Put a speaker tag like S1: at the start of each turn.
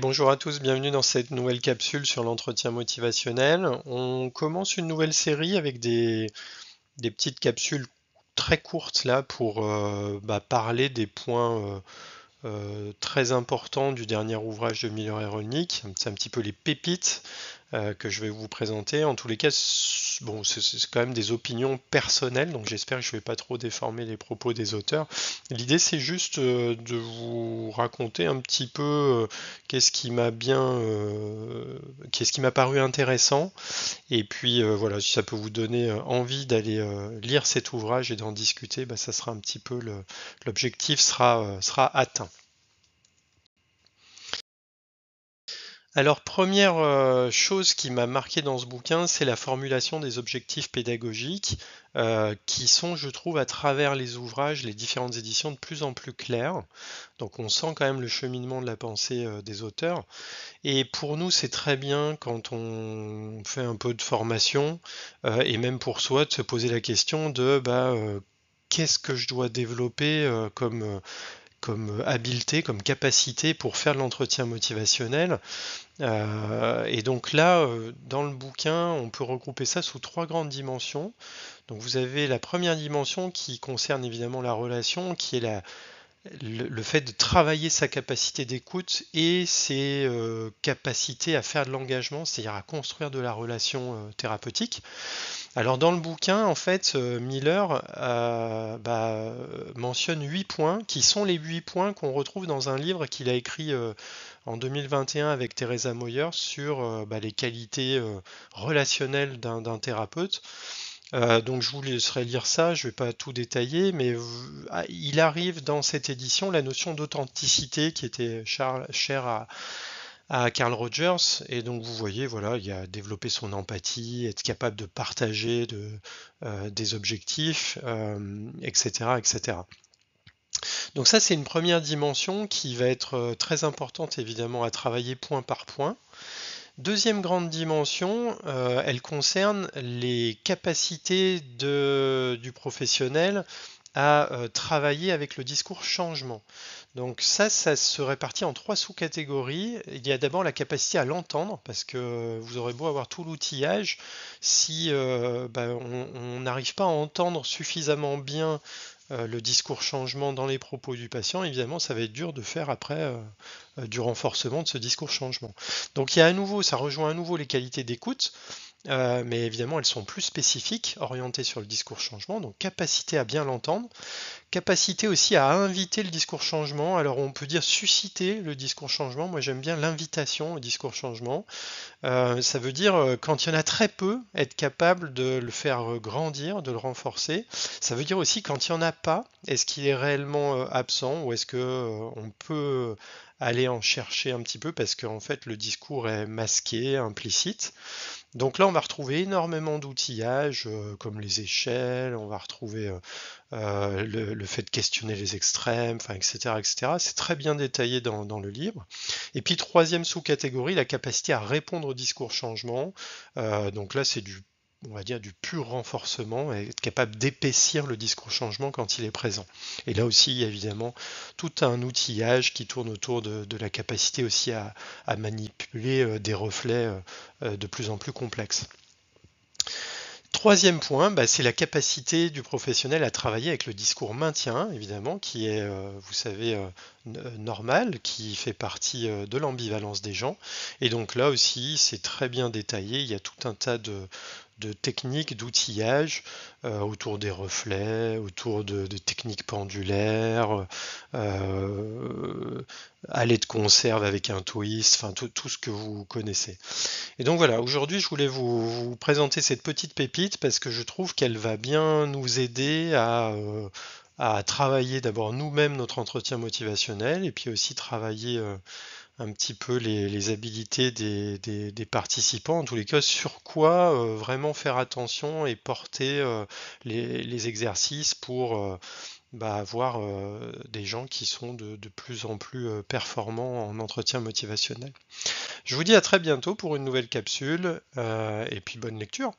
S1: bonjour à tous, bienvenue dans cette nouvelle capsule sur l'entretien motivationnel. On commence une nouvelle série avec des, petites capsules très courtes là pour euh, bah, parler des points euh, euh, très importants du dernier ouvrage de Miller et C'est un petit peu les pépites que je vais vous présenter. En tous les cas, bon, c'est quand même des opinions personnelles, donc j'espère que je ne vais pas trop déformer les propos des auteurs. L'idée, c'est juste euh, de vous raconter un petit peu euh, qu'est-ce qui m'a bien, euh, qu'est-ce qui m'a paru intéressant, et puis voilà, si ça peut vous donner envie d'aller lire cet ouvrage et d'en discuter, bah, ça sera un petit peu l'objectif sera atteint. Alors, première euh, chose qui m'a marqué dans ce bouquin, c'est la formulation des objectifs pédagogiques, euh, qui sont, je trouve, à travers les ouvrages, les différentes éditions, de plus en plus claires. Donc, on sent quand même le cheminement de la pensée euh, des auteurs. Et pour nous, c'est très bien quand on fait un peu de formation, et même pour soi, de se poser la question de bah, qu'est-ce que je dois développer comme comme euh, habileté, comme capacité pour faire de l'entretien motivationnel. Euh, et donc là, euh, dans le bouquin, on peut regrouper ça sous trois grandes dimensions. Donc vous avez la première dimension qui concerne évidemment la relation, qui est la, le, fait de travailler sa capacité d'écoute et ses euh, capacités à faire de l'engagement, c'est-à-dire à construire de la relation euh, thérapeutique. Alors dans le bouquin, en fait, euh, Miller bah, mentionne huit points, qui sont les huit points qu'on retrouve dans un livre qu'il a écrit en 2021 avec Teresa Moyer sur bah, les qualités relationnelles d'un thérapeute. Euh, donc je vous laisserai lire ça, je ne vais pas tout détailler, mais ah, il arrive dans cette édition la notion d'authenticité qui était chère à, Carl Rogers. Et donc vous voyez, voilà, il a développé son empathie, être capable de partager euh, des objectifs, etc., euh, etc. Donc ça, c'est une première dimension qui va être très importante évidemment à travailler point par point. Deuxième grande dimension, euh, elle concerne les capacités du professionnel à euh, travailler avec le discours changement. Donc ça, ça se répartit en trois sous-catégories. Il y a d'abord la capacité à l'entendre, parce que vous aurez beau avoir tout l'outillage, si euh, ben, on n'arrive pas à entendre suffisamment bien euh, le discours changement dans les propos du patient, évidemment, ça va être dur de faire après euh, euh, du renforcement de ce discours changement. Donc il y a à nouveau, ça rejoint à nouveau les qualités d'écoute. Euh, mais évidemment elles sont plus spécifiques, orientées sur le discours changement, donc capacité à bien l'entendre, capacité aussi à inviter le discours changement, alors on peut dire susciter le discours changement, moi j'aime bien l'invitation au discours changement, euh, ça veut dire euh, quand il y en a très peu, être capable de le faire grandir, de le renforcer, ça veut dire aussi quand il n'y en a pas, est-ce qu'il est réellement absent ou est-ce qu'on peut aller en chercher un petit peu parce qu'en fait le discours est masqué, implicite. Donc là, on va retrouver énormément d'outillages euh, comme les échelles, on va retrouver euh, euh, le, fait de questionner les extrêmes, enfin, etc. etc. C'est très bien détaillé dans, le livre. Et puis troisième sous-catégorie, la capacité à répondre au discours changement. donc là, c'est du on va dire, du pur renforcement et être capable d'épaissir le discours changement quand il est présent. Et là aussi, il y a évidemment tout un outillage qui tourne autour de, la capacité aussi à, manipuler euh, des reflets euh, euh, de plus en plus complexes. Troisième point, bah, c'est la capacité du professionnel à travailler avec le discours maintien, évidemment, qui est, vous savez, normal, qui fait partie de l'ambivalence des gens. Et donc là aussi, c'est très bien détaillé, il y a tout un tas de, de techniques d'outillage euh, autour des reflets, autour de, techniques pendulaires, euh, aller de conserve avec un twist, enfin tout, ce que vous connaissez. Et donc voilà, aujourd'hui je voulais vous, présenter cette petite pépite parce que je trouve qu'elle va bien nous aider à... Euh, à travailler d'abord nous-mêmes notre entretien motivationnel et puis aussi travailler un petit peu les, habilités des, participants, en tous les cas, sur quoi euh, vraiment faire attention et porter euh, les, exercices pour euh, bah, avoir des gens qui sont de, plus en plus performants en entretien motivationnel. Je vous dis à très bientôt pour une nouvelle capsule et puis bonne lecture.